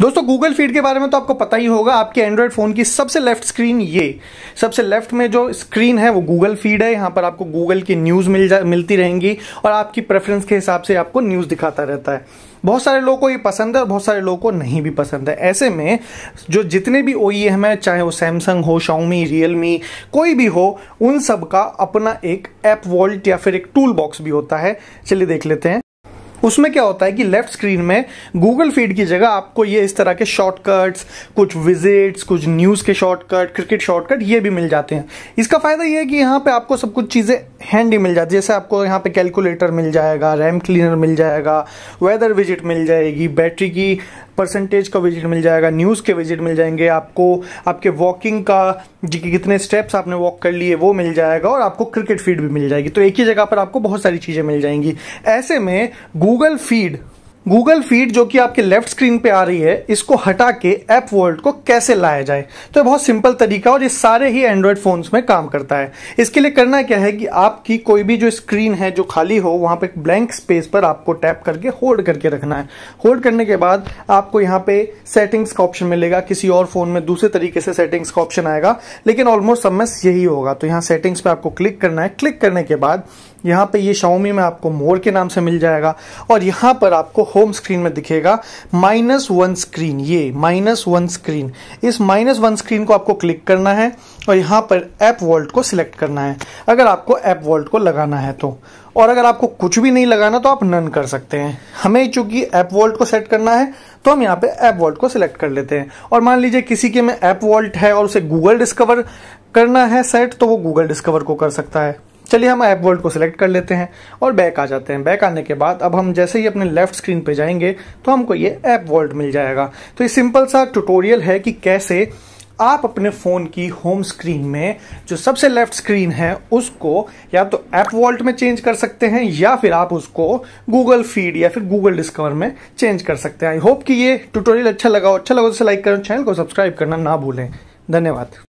दोस्तों Google feed के बारे में तो आपको पता ही होगा आपके एंड्रॉयड फ़ोन की सबसे लेफ्ट स्क्रीन ये सबसे लेफ्ट में जो स्क्रीन है वो गूगल फीड है यहाँ पर आपको गूगल की न्यूज़ मिल जा मिलती रहेंगी और आपकी प्रेफरेंस के हिसाब से आपको न्यूज़ दिखाता रहता है बहुत सारे लोगों को ये पसंद है और बहुत सारे लोगों को नहीं भी पसंद है ऐसे में जो जितने भी ओ e है चाहे वो सैमसंग हो शाउमी रियलमी कोई भी हो उन सब का अपना एक ऐप वॉल्ट या फिर एक टूल बॉक्स भी होता है चलिए देख लेते हैं उसमें क्या होता है कि लेफ्ट स्क्रीन में गूगल फीड की जगह आपको ये इस तरह के शॉर्टकट्स कुछ विजिट्स कुछ न्यूज़ के शॉर्टकट क्रिकेट शॉर्टकट ये भी मिल जाते हैं इसका फ़ायदा ये है कि यहाँ पे आपको सब कुछ चीज़ें हैंडी मिल जाती है जैसे आपको यहाँ पे कैलकुलेटर मिल जाएगा रैम क्लीनर मिल जाएगा वेदर विजिट मिल जाएगी बैटरी की परसेंटेज का विजिट मिल जाएगा न्यूज़ के विजिट मिल जाएंगे आपको आपके वॉकिंग का जी कितने स्टेप्स आपने वॉक कर लिए वो मिल जाएगा और आपको क्रिकेट फीड भी मिल जाएगी तो एक ही जगह पर आपको बहुत सारी चीज़ें मिल जाएंगी ऐसे में गूगल फीड गूगल फीड जो कि आपके लेफ्ट स्क्रीन पे आ रही है इसको हटा के ऐप वर्ल्ड को कैसे लाया जाए तो बहुत सिंपल तरीका और ये सारे ही एंड्रॉयड फोन्स में काम करता है इसके लिए करना क्या है कि आपकी कोई भी जो स्क्रीन है जो खाली हो वहां पे ब्लैंक स्पेस पर आपको टैप करके होल्ड करके रखना है होल्ड करने के बाद आपको यहाँ पे सेटिंग्स का ऑप्शन मिलेगा किसी और फोन में दूसरे तरीके से सेटिंग्स का ऑप्शन आएगा लेकिन ऑलमोस्ट सब यही होगा तो यहाँ सेटिंग्स पर आपको क्लिक करना है क्लिक करने के बाद यहाँ पे ये शाओमी में आपको मोर के नाम से मिल जाएगा और यहाँ पर आपको होम स्क्रीन में दिखेगा माइनस वन स्क्रीन ये माइनस वन स्क्रीन इस माइनस वन स्क्रीन को आपको क्लिक करना है और यहाँ पर ऐप वॉल्ट को सिलेक्ट करना है अगर आपको ऐप वॉल्ट को लगाना है तो और अगर आपको कुछ भी नहीं लगाना तो आप नन कर सकते हैं हमें चूंकि ऐप वॉल्ट को सेट करना है तो हम यहाँ पे ऐप वॉल्ट को सिलेक्ट कर लेते हैं और मान लीजिए किसी के में ऐप वॉल्ट है और उसे गूगल डिस्कवर करना है सेट तो वो गूगल डिस्कवर को कर सकता है चलिए हम ऐप वर्ल्ड को सिलेक्ट कर लेते हैं और बैक आ जाते हैं बैक आने के बाद अब हम जैसे ही अपने लेफ्ट स्क्रीन पे जाएंगे तो हमको ये ऐप वर्ल्ड मिल जाएगा तो ये सिंपल सा ट्यूटोरियल है कि कैसे आप अपने फ़ोन की होम स्क्रीन में जो सबसे लेफ्ट स्क्रीन है उसको या तो ऐप वॉल्ट में चेंज कर सकते हैं या फिर आप उसको गूगल फीड या फिर गूगल डिस्कवर में चेंज कर सकते हैं आई होप कि ये ट्यूटोरियल अच्छा लगा हो अच्छा लगा तो लाइक करें चैनल को सब्सक्राइब करना ना भूलें धन्यवाद